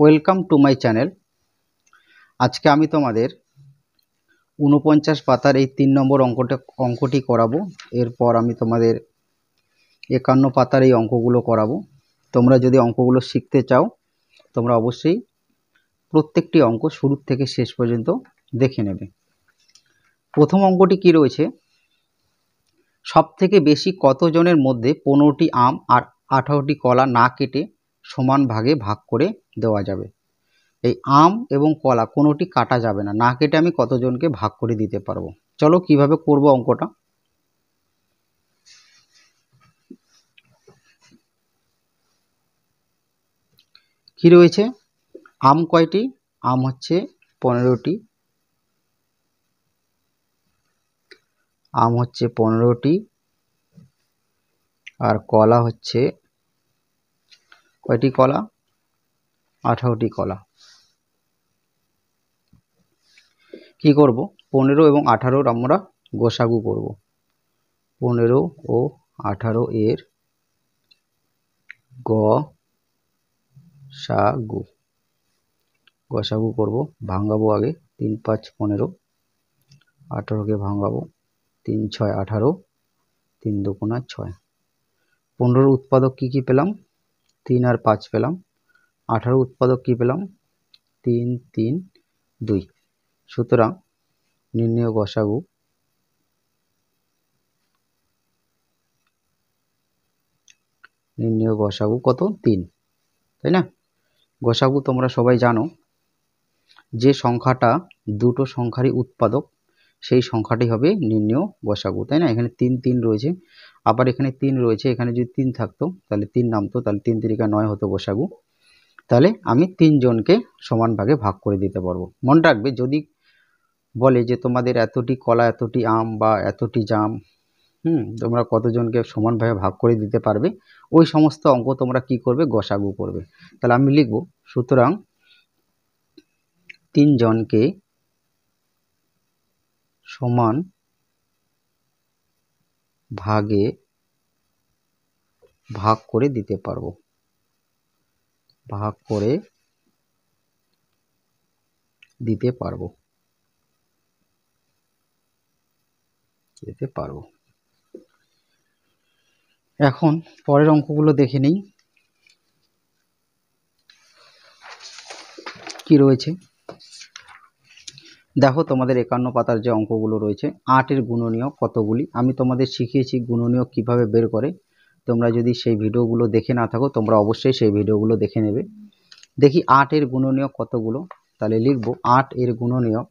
welcome to my channel আজকে আমি তোমাদের উনপঞ্চাশ পাতার এই তিন নম্বর অঙ্কটা অঙ্কটি করাবো এরপর আমি তোমাদের একান্ন পাতার এই অঙ্কগুলো করাবো তোমরা যদি অঙ্কগুলো শিখতে চাও তোমরা অবশ্যই প্রত্যেকটি অঙ্ক শুরু থেকে শেষ পর্যন্ত দেখে নেবে প্রথম অঙ্কটি কি রয়েছে সবথেকে বেশি কতজনের মধ্যে পনেরোটি আম আর আঠারোটি কলা না কেটে সমান ভাগে ভাগ করে দেওয়া যাবে এই আম এবং কলা কোনোটি কাটা যাবে না না কেটে আমি কতজনকে ভাগ করে দিতে পারবো চলো কিভাবে করব অঙ্কটা কি রয়েছে আম কয়টি আম হচ্ছে পনেরোটি আম হচ্ছে পনেরোটি আর কলা হচ্ছে কয়টি কলা আঠারোটি কলা কি করব পনেরো এবং আঠারোর আমরা গোসাগু করব পনেরো ও আঠারো এর গ সাগু গসাগু করব ভাঙাবো আগে তিন পাঁচ পনেরো আঠারোকে ভাঙাবো তিন ছয় আঠারো তিন দুকোনা ছয় পনেরোর উৎপাদক কি কি পেলাম তিন আর পাঁচ পেলাম আঠারো উৎপাদক কী পেলাম তিন তিন দুই সুতরাং নির্ণয় গসাগু নির্ণয় গসাগু কত তিন তাই না গসাগু তোমরা সবাই জানো যে সংখ্যাটা দুটো সংখ্যারই উৎপাদক সেই সংখ্যাটি হবে নির্ণয় গসাগু তাই না এখানে তিন তিন রয়েছে আবার এখানে তিন রয়েছে এখানে যদি তিন থাকতো তাহলে তিন নামতো তাহলে তিন তিরিকা নয় হতো গসাগু তাহলে আমি তিনজনকে সমান ভাগে ভাগ করে দিতে পারবো মনে রাখবে যদি বলে যে তোমাদের এতটি কলা এতটি আম বা এতটি জাম হুম তোমরা কতজনকে সমানভাবে ভাগ করে দিতে পারবে ওই সমস্ত অঙ্ক তোমরা কি করবে গোসাগু করবে তাহলে আমি লিখব সুতরাং তিনজনকে সমান ভাগে ভাগ করে দিতে পারবো ভাগ করে দিতে পারবো দিতে পারবো এখন পরের অঙ্কগুলো দেখে নেই কি রয়েছে দেখো তোমাদের একান্ন পাতার যে অঙ্কগুলো রয়েছে আটের গুণনীয় কতগুলি আমি তোমাদের শিখিয়েছি গুণনীয় কিভাবে বের করে তোমরা যদি সেই ভিডিওগুলো দেখে না থাকো তোমরা অবশ্যই সেই ভিডিওগুলো দেখে নেবে দেখি আটের গুণনীয় কতগুলো তাহলে লিখব আট এর গুণনীয়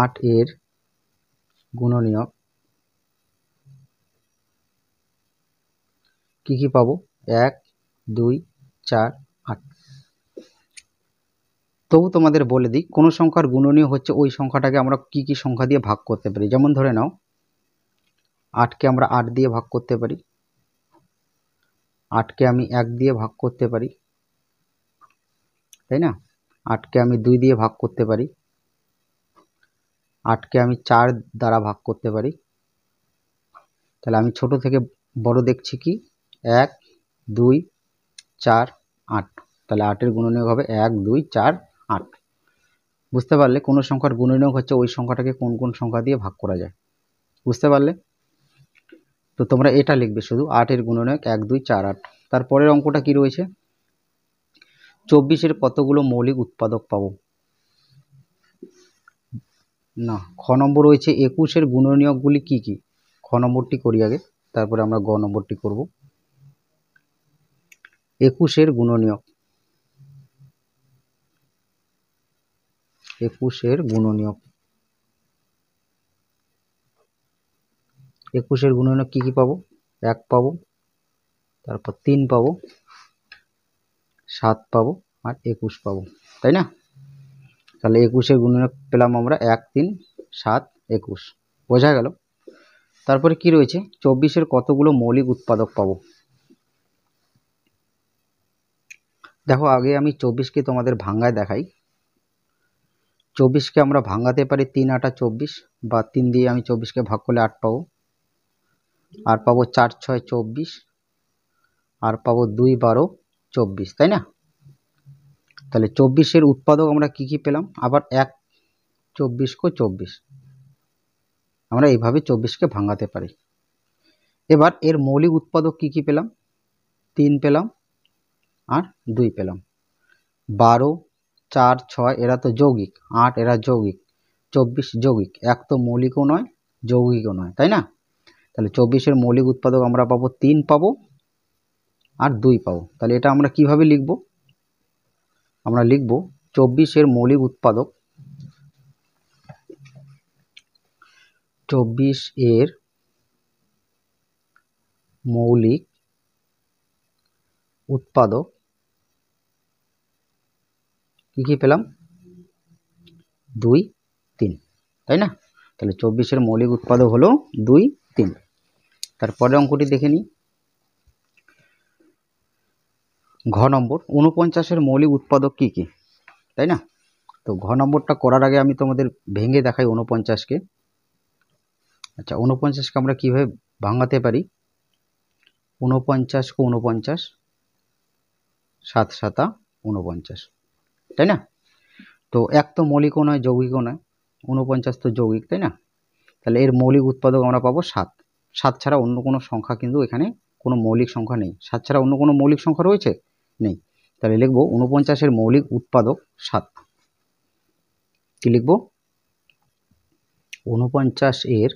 আট এর গুণনীয়ক কি কি পাবো এক দুই চার তবু তোমাদের বলে দিই কোনো সংখ্যার গুণনীয় হচ্ছে ওই সংখ্যাটাকে আমরা কি কি সংখ্যা দিয়ে ভাগ করতে পারি যেমন ধরে নাও আটকে আমরা আট দিয়ে ভাগ করতে পারি আটকে আমি এক দিয়ে ভাগ করতে পারি তাই না আটকে আমি দুই দিয়ে ভাগ করতে পারি আটকে আমি চার দ্বারা ভাগ করতে পারি তাহলে আমি ছোট থেকে বড় দেখছি কি এক দুই চার আট তাহলে আটের গুণনীয় হবে এক দুই চার আট বুঝতে পারলে কোনো সংখ্যার গুণনীয়ক হচ্ছে ওই সংখ্যাটাকে কোন কোন সংখ্যা দিয়ে ভাগ করা যায় বুঝতে পারলে তো তোমরা এটা লিখবে শুধু আটের গুণনীয়ক এক দুই চার আট তারপরের অঙ্কটা কি রয়েছে চব্বিশের কতগুলো মৌলিক উৎপাদক পাব না খ নম্বর রয়েছে একুশের গুণনীয়কগুলি কি কি খ নম্বরটি করি আগে তারপরে আমরা গ নম্বরটি করব একুশের গুণনীয়ক একুশের গুণনীয়ক একুশের গুণনীয়ক কী কী পাবো এক পাবো তারপর তিন পাবো সাত পাবো আর একুশ পাবো তাই না তাহলে একুশের গুণনীয়ক পেলাম আমরা এক তিন সাত একুশ বোঝা গেল তারপরে কি রয়েছে চব্বিশের কতগুলো মৌলিক উৎপাদক পাবো দেখো আগে আমি চব্বিশকে তোমাদের ভাঙ্গায় দেখাই চব্বিশকে আমরা ভাঙাতে পারি তিন আটা চব্বিশ বা তিন দিয়ে আমি চব্বিশকে ভাগ করলে আট পাবো আর পাবো চার ছয় চব্বিশ আর পাবো দুই বারো চব্বিশ তাই না তাহলে চব্বিশের উৎপাদক আমরা কি কি পেলাম আবার এক চব্বিশ কো চব্বিশ আমরা এইভাবে চব্বিশকে ভাঙাতে পারি এবার এর মৌলিক উৎপাদক কি কি পেলাম তিন পেলাম আর দুই পেলাম বারো চার ছয় এরা তো যৌগিক আট এরা যৌগিক চব্বিশ যৌগিক এক তো মৌলিকও নয় যৌগিকও নয় তাই না তাহলে চব্বিশের মৌলিক উৎপাদক আমরা পাবো তিন পাবো আর দুই পাবো তাহলে এটা আমরা কিভাবে লিখব আমরা লিখব চব্বিশের মৌলিক উৎপাদক চব্বিশ এর মৌলিক উৎপাদক কী কী পেলাম দুই তিন তাই না তাহলে চব্বিশের মৌলিক উৎপাদক হলো দুই তিন তারপরে অঙ্কটি দেখে নিই ঘ নম্বর উনপঞ্চাশের মৌলিক উৎপাদক কী কী তাই না তো ঘ নম্বরটা করার আগে আমি তোমাদের ভেঙে দেখাই উনপঞ্চাশকে আচ্ছা উনপঞ্চাশকে আমরা কীভাবে ভাঙাতে পারি উনপঞ্চাশকে উনপঞ্চাশ সাত সাতা উনপঞ্চাশ তাই না তো এক তো মৌলিকও নয় যৌগিকও নয় ঊনপঞ্চাশ তো যৌগিক তাই না তাহলে এর মৌলিক উৎপাদক আমরা পাবো সাত সাত ছাড়া অন্য কোনো সংখ্যা কিন্তু এখানে কোনো মৌলিক সংখ্যা নেই সাত ছাড়া অন্য কোনো মৌলিক সংখ্যা রয়েছে নেই তাহলে লিখবো ঊনপঞ্চাশের মৌলিক উৎপাদক সাত কি লিখবো ঊনপঞ্চাশ এর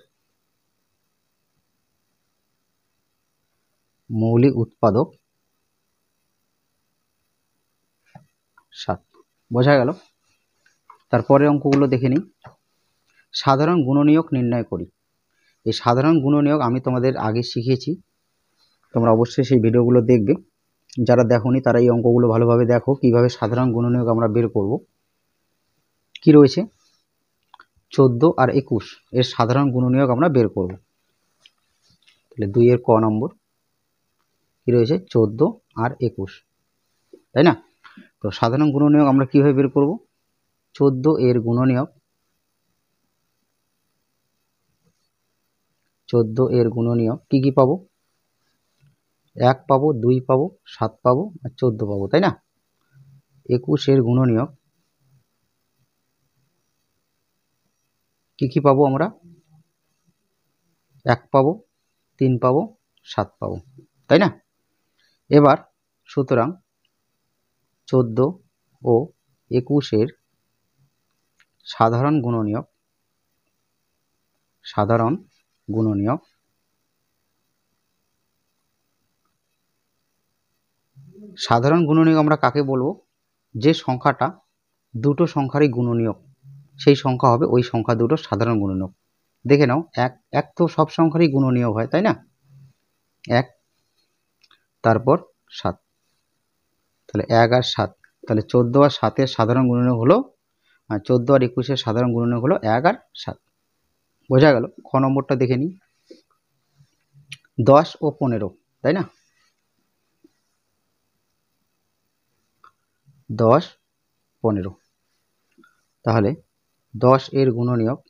মৌলিক উৎপাদক সাত বোঝা গেল তারপরে অঙ্কগুলো দেখে নিই সাধারণ গুণনীয়ক নির্ণয় করি এই সাধারণ গুণনীয়ক আমি তোমাদের আগে শিখিয়েছি তোমরা অবশ্যই সেই ভিডিওগুলো দেখবে যারা নি তারা এই অঙ্কগুলো ভালোভাবে দেখো কিভাবে সাধারণ গুণনীয়ক আমরা বের করব কি রয়েছে চোদ্দো আর একুশ এর সাধারণ গুণনীয়ক আমরা বের করব তাহলে দুইয়ের ক নম্বর কী রয়েছে চোদ্দো আর একুশ তাই না তো সাধারণ গুণনীয়ক আমরা কীভাবে বের করব চোদ্দ এর গুণনীয়ক চোদ্দ এর গুণনীয়ক কি কি পাবো এক পাবো দুই পাবো সাত পাবো আর চোদ্দ পাবো তাই না একুশের গুণনীয়ক কি কি পাবো আমরা এক পাবো তিন পাবো সাত পাবো তাই না এবার সুতরাং চোদ্দ ও একুশের সাধারণ গুণনীয়ক সাধারণ গুণনীয়ক সাধারণ গুণনীয়ক আমরা কাকে বলবো যে সংখ্যাটা দুটো সংখ্যারই গুণনীয়ক সেই সংখ্যা হবে ওই সংখ্যা দুটো সাধারণ গুণনীয়ক দেখে নাও এক এক তো সব সংখ্যারই গুণনীয়ক হয় তাই না এক তারপর সাত তাহলে এক আর সাত তাহলে চোদ্দো আর সাতের সাধারণ গুণনীয় হলো চোদ্দো আর একুশের সাধারণ গুণনীয় হলো এক আর সাত বোঝা গেল খ নম্বরটা দেখে নিই দশ ও পনেরো তাই না দশ পনেরো তাহলে দশ এর গুণনীয়ক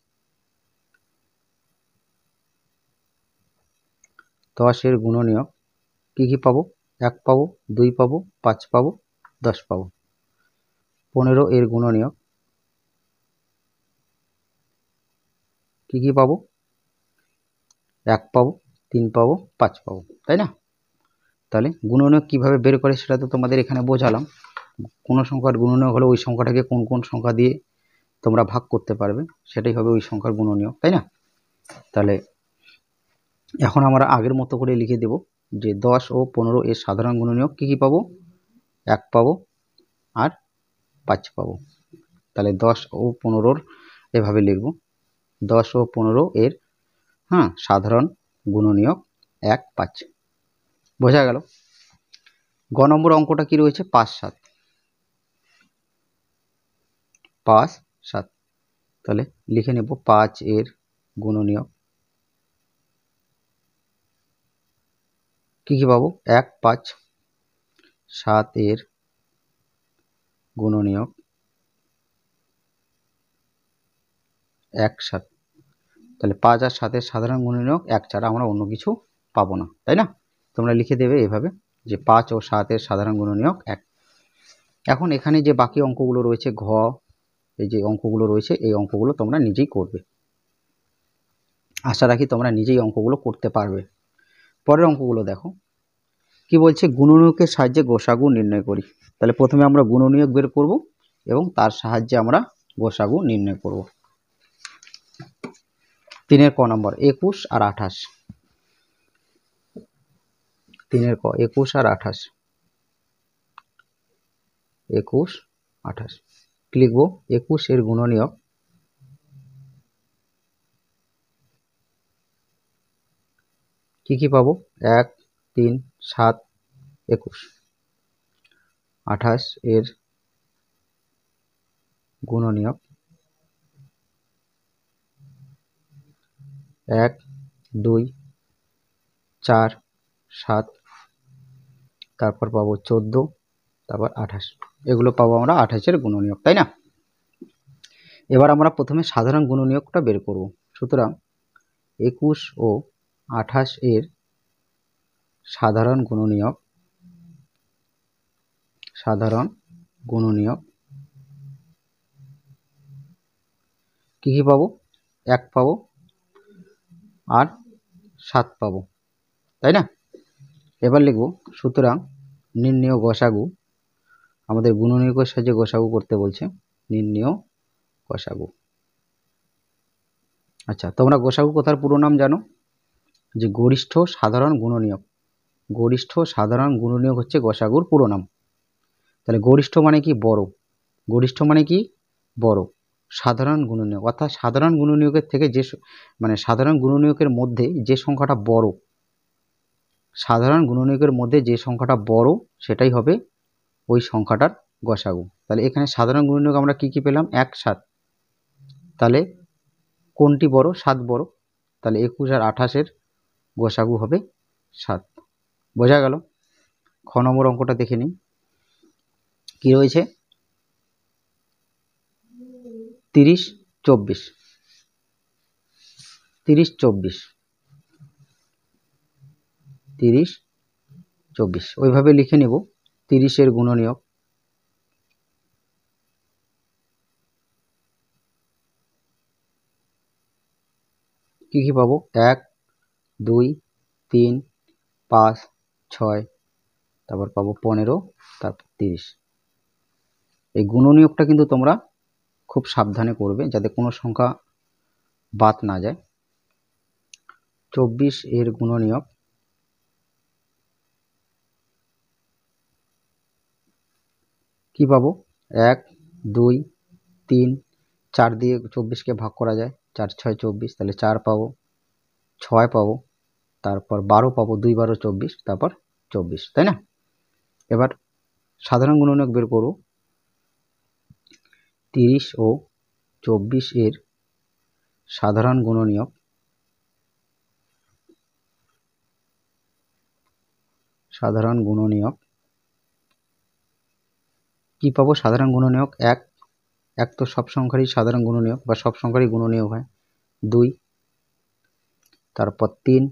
দশ এর গুণনীয়ক কী কী পাবো এক পাবো দুই পাবো পাঁচ পাবো দশ পাবো পনেরো এর গুণনীয়ক কী কী পাবো এক পাবো তিন পাবো পাঁচ পাবো তাই না তাহলে গুণনীয়ক কীভাবে বের করে সেটা তো তোমাদের এখানে বোঝালাম কোনো সংখ্যার গুণনীয়ক হলে ওই সংখ্যাটাকে কোন কোন সংখ্যা দিয়ে তোমরা ভাগ করতে পারবে সেটাই হবে ওই সংখ্যার গুণনীয়ক তাই না তাহলে এখন আমরা আগের মতো করে লিখে দেবো যে দশ ও পনেরো এর সাধারণ গুণনীয়ক কী কী পাবো এক পাবো আর পাঁচ পাবো তাহলে দশ ও পনেরোর এভাবে লিখব দশ ও পনেরো এর হ্যাঁ সাধারণ গুণনীয়ক এক পাঁচ বোঝা গেল গ নম্বর অঙ্কটা কি রয়েছে পাঁচ সাত পাঁচ সাত তাহলে লিখে নেব পাঁচ এর গুণনীয়ক কী কী পাবো এক পাঁচ সাত এর গুণনীয়ক এক সাত তাহলে পাঁচ আর সাতের সাধারণ গুণনীয়ক এক ছাড়া আমরা অন্য কিছু পাবো না তাই না তোমরা লিখে দেবে এভাবে যে পাঁচ ও সাতের সাধারণ গুণনীয়ক এক এখন এখানে যে বাকি অঙ্কগুলো রয়েছে ঘ এই যে অঙ্কগুলো রয়েছে এই অঙ্কগুলো তোমরা নিজেই করবে আশা রাখি তোমরা নিজেই অঙ্কগুলো করতে পারবে পরের অঙ্কগুলো দেখো কি বলছে গুণনীয়কের সাহায্যে গোসাগু নির্ণয় করি তাহলে প্রথমে আমরা গুণনীয়ক বের করব এবং তার সাহায্যে আমরা গোসাগু নির্ণয় করব তিনের ক নম্বর একুশ আর আঠাশ তিনের ক একুশ আর আঠাশ একুশ আঠাশ লিখব একুশের গুণনীয়ক কি কি পাবো এক তিন সাত একুশ আঠাশ এর গুণনীয় এক দুই চার সাত তারপর পাবো চোদ্দ তারপর আঠাশ এগুলো পাবো আমরা আঠাশের গুণনীয়ক তাই না এবার আমরা প্রথমে সাধারণ গুণনীয়কটা বের করব সুতরাং একুশ ও আঠাশ এর সাধারণ গুণনীয়ক সাধারণ গুণনীয়ক কী কী পাবো এক পাবো আর সাত পাবো তাই না এবার লিখব সুতরাং নির্ণীয় গসাগু আমাদের গুণনীয়কের সাহায্যে গসাগু করতে বলছে নির্ণীয় গসাগু আচ্ছা তোমরা গোসাগু কথার পুরো নাম জানো যে গরিষ্ঠ সাধারণ গুণনীয়ক গরিষ্ঠ সাধারণ গুণনীয়ক হচ্ছে গসাগুর পুরো নাম তাহলে গরিষ্ঠ মানে কি বড় গরিষ্ঠ মানে কি বড় সাধারণ গুণনীয়ক অর্থাৎ সাধারণ গুণনীয়কের থেকে যে মানে সাধারণ গুণনীয়কের মধ্যে যে সংখ্যাটা বড় সাধারণ গুণনীয়কের মধ্যে যে সংখ্যাটা বড় সেটাই হবে ওই সংখ্যাটার গসাগু তাহলে এখানে সাধারণ গুণনীয়ক আমরা কি কি পেলাম এক সাত তাহলে কোনটি বড় সাত বড় তাহলে একুশ আর আঠাশের গোসাগু হবে সাত বোঝা গেল খ নম্বর অঙ্কটা দেখে নিন কী রয়েছে তিরিশ চব্বিশ তিরিশ চব্বিশ তিরিশ চব্বিশ ওইভাবে লিখে নেব তিরিশের গুণনীয়ক কী কী পাবো এক দুই তিন পাঁচ ছয় তারপর পাবো পনেরো তারপর তিরিশ এই গুণনীয়োগটা কিন্তু তোমরা খুব সাবধানে করবে যাতে কোনো সংখ্যা বাদ না যায় চব্বিশ এর গুণনীয়ক কি পাবো এক দুই তিন চার দিয়ে চব্বিশকে ভাগ করা যায় চার ছয় চব্বিশ তাহলে চার পাবো ছয় পাবো তারপর বারো পাবো দুই বারো চব্বিশ তারপর চব্বিশ তাই না এবার সাধারণ গুণনীয়ক বের করো তিরিশ ও চব্বিশ এর সাধারণ গুণনীয়ক সাধারণ গুণনীয়ক কি পাবো সাধারণ গুণনীয়ক এক এক তো সব সংখ্যারই সাধারণ গুণনীয়ক বা সব সংখ্যারই গুণনীয়ক হয় দুই তারপর তিন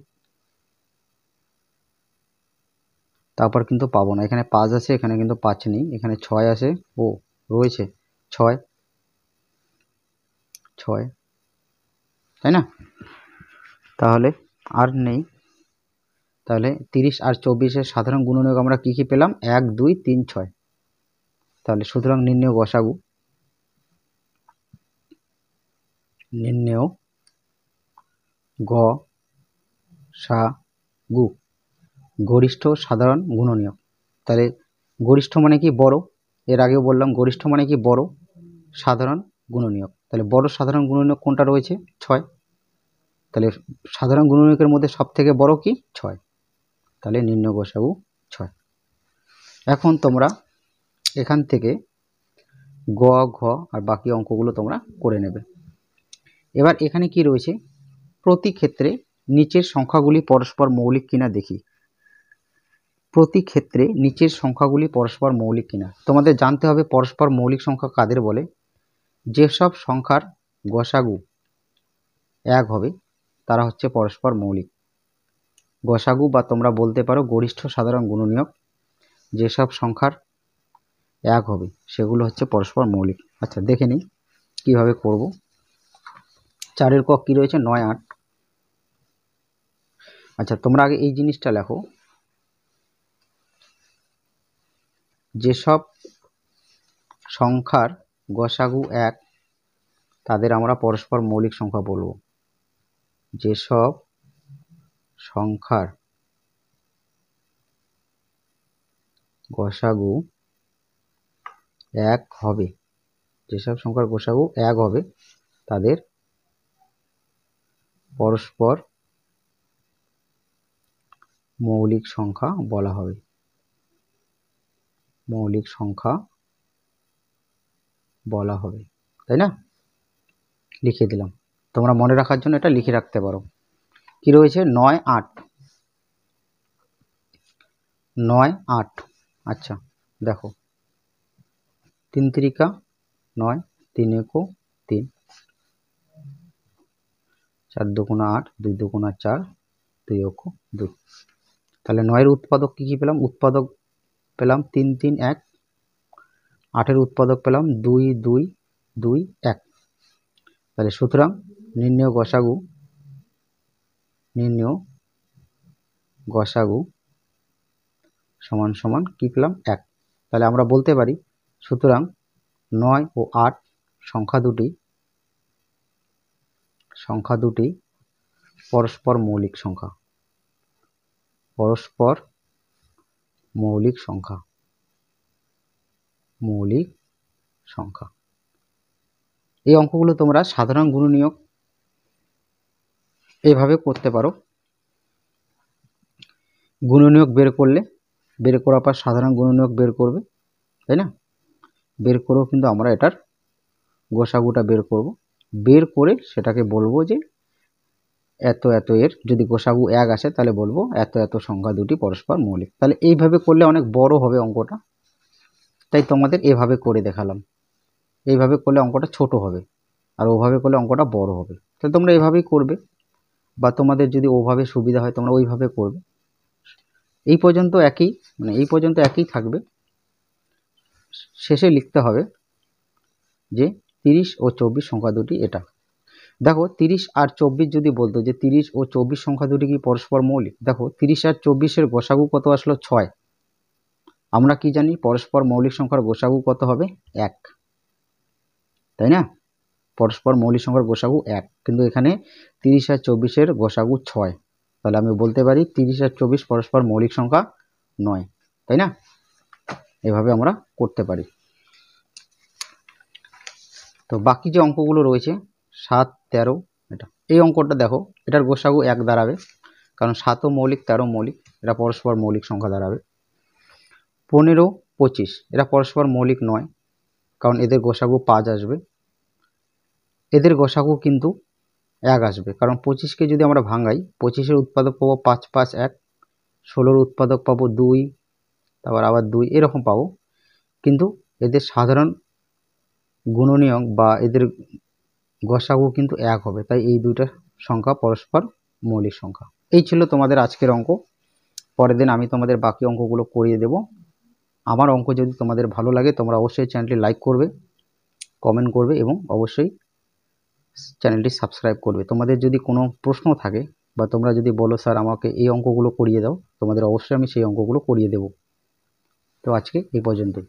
তারপর কিন্তু পাবো না এখানে পাঁচ আছে এখানে কিন্তু পাঁচ নেই এখানে ছয় আছে ও রয়েছে ছয় ছয় তাই না তাহলে আর নেই তাহলে তিরিশ আর চব্বিশের সাধারণ গুণনীয় আমরা কী কী পেলাম এক দুই তিন ছয় তাহলে সুতরাং নির্ণয় বসাবো নির্ণয় গ সা গু গরিষ্ঠ সাধারণ গুণনীয় তাহলে গরিষ্ঠ মানে কি বড় এর আগেও বললাম গরিষ্ঠ মানে কি বড় সাধারণ গুণনীয় তাহলে বড় সাধারণ গুণনীয় কোনটা রয়েছে ছয় তাহলে সাধারণ গুণনীয়কের মধ্যে সবথেকে বড় কি ছয় তাহলে নিম্ন গোসাগু ছয় এখন তোমরা এখান থেকে গ ঘ আর বাকি অঙ্কগুলো তোমরা করে নেবে এবার এখানে কি রয়েছে প্রতি ক্ষেত্রে নিচের সংখ্যাগুলি পরস্পর মৌলিক কিনা দেখি প্রতি ক্ষেত্রে নিচের সংখ্যাগুলি পরস্পর মৌলিক কিনা তোমাদের জানতে হবে পরস্পর মৌলিক সংখ্যা কাদের বলে যেসব সংখ্যার গসাগু এক হবে তারা হচ্ছে পরস্পর মৌলিক গসাগু বা তোমরা বলতে পারো গরিষ্ঠ সাধারণ গুণনীয়ক যেসব সংখ্যার এক হবে সেগুলো হচ্ছে পরস্পর মৌলিক আচ্ছা দেখে নিই কীভাবে করব চারের কক কী রয়েছে নয় আট আচ্ছা তোমরা আগে এই জিনিসটা লেখো যেসব সংখ্যার গসাগু এক তাদের আমরা পরস্পর মৌলিক সংখ্যা বলবো যেসব সংখ্যার গসাগু এক হবে যেসব সংখ্যার গোসাগু এক হবে তাদের পরস্পর মৌলিক সংখ্যা বলা হবে মৌলিক সংখ্যা বলা হবে তাই না লিখে দিলাম তোমরা মনে রাখার জন্য এটা লিখে রাখতে পারো কি রয়েছে নয় আট নয় আট আচ্ছা দেখো তিন ত্রিকা নয় তিন একো তিন চার দুগুণা আট দুই দুগুণা চার দুই অক্ষ দুই তাহলে নয়ের উৎপাদক কী কী পেলাম উৎপাদক পেলাম তিন তিন এক আটের উৎপাদক পেলাম দুই দুই দুই এক তাহলে সুতরাং নির্ণয় গসাগু নির্ণয় গসাগু সমান সমান কী পেলাম এক তাহলে আমরা বলতে পারি সুতরাং নয় ও আট সংখ্যা দুটি সংখ্যা দুটি পরস্পর মৌলিক সংখ্যা পরস্পর মৌলিক সংখ্যা মৌলিক সংখ্যা এই অঙ্কগুলো তোমরা সাধারণ গুণনীয়ক এভাবে করতে পারো গুণনীয়ক বের করলে বের করার পর সাধারণ গুণনীয়ক বের করবে তাই না বের করেও কিন্তু আমরা এটার গোসাগুটা বের করব বের করে সেটাকে বলবো যে এত এত এর যদি গোসাগু এক আসে তাহলে বলবো এত এত সংখ্যা দুটি পরস্পর মৌলিক তাহলে এইভাবে করলে অনেক বড় হবে অঙ্কটা তাই তোমাদের এভাবে করে দেখালাম এইভাবে করলে অঙ্কটা ছোট হবে আর ওভাবে করলে অঙ্কটা বড় হবে তাহলে তোমরা এভাবেই করবে বা তোমাদের যদি ওভাবে সুবিধা হয় তোমরা ওইভাবে করবে এই পর্যন্ত একই মানে এই পর্যন্ত একই থাকবে শেষে লিখতে হবে যে তিরিশ ও চব্বিশ সংখ্যা দুটি এটা দেখো তিরিশ আর চব্বিশ যদি বলতো যে তিরিশ ও চব্বিশ সংখ্যা দুটি কি পরস্পর মৌলিক দেখো তিরিশ আর চব্বিশের গোসাগু কত আসলো ছয় আমরা কি জানি পরস্পর মৌলিক সংখ্যার গোসাগু কত হবে এক তাই না পরস্পর মৌলিক সংখ্যার গোসাগু এক কিন্তু এখানে তিরিশ আর চব্বিশের গোসাগু ছয় তাহলে আমি বলতে পারি তিরিশ আর চব্বিশ পরস্পর মৌলিক সংখ্যা নয় তাই না এভাবে আমরা করতে পারি তো বাকি যে অঙ্কগুলো রয়েছে সাত তেরো এটা এই অঙ্কটা দেখো এটার গোসাগু এক দাঁড়াবে কারণ সাতও মৌলিক তেরো মৌলিক এটা পরস্পর মৌলিক সংখ্যা দাঁড়াবে পনেরো পঁচিশ এরা পরস্পর মৌলিক নয় কারণ এদের গোসাগু পাঁচ আসবে এদের গোসাগু কিন্তু এক আসবে কারণ পঁচিশকে যদি আমরা ভাঙাই পঁচিশের উৎপাদক পাবো পাঁচ পাঁচ এক ষোলোর উৎপাদক পাবো দুই তারপর আবার দুই এরকম পাবো কিন্তু এদের সাধারণ গুণনীয়ক বা এদের গসাগু কিন্তু এক হবে তাই এই দুইটা সংখ্যা পরস্পর মৌলিক সংখ্যা এই ছিল তোমাদের আজকের অঙ্ক পরের দিন আমি তোমাদের বাকি অঙ্কগুলো করিয়ে দেব আমার অঙ্ক যদি তোমাদের ভালো লাগে তোমরা অবশ্যই চ্যানেলটি লাইক করবে কমেন্ট করবে এবং অবশ্যই চ্যানেলটি সাবস্ক্রাইব করবে তোমাদের যদি কোনো প্রশ্ন থাকে বা তোমরা যদি বলো স্যার আমাকে এই অঙ্কগুলো করিয়ে দাও তোমাদের অবশ্যই আমি সেই অঙ্কগুলো করিয়ে দেব তো আজকে এই পর্যন্তই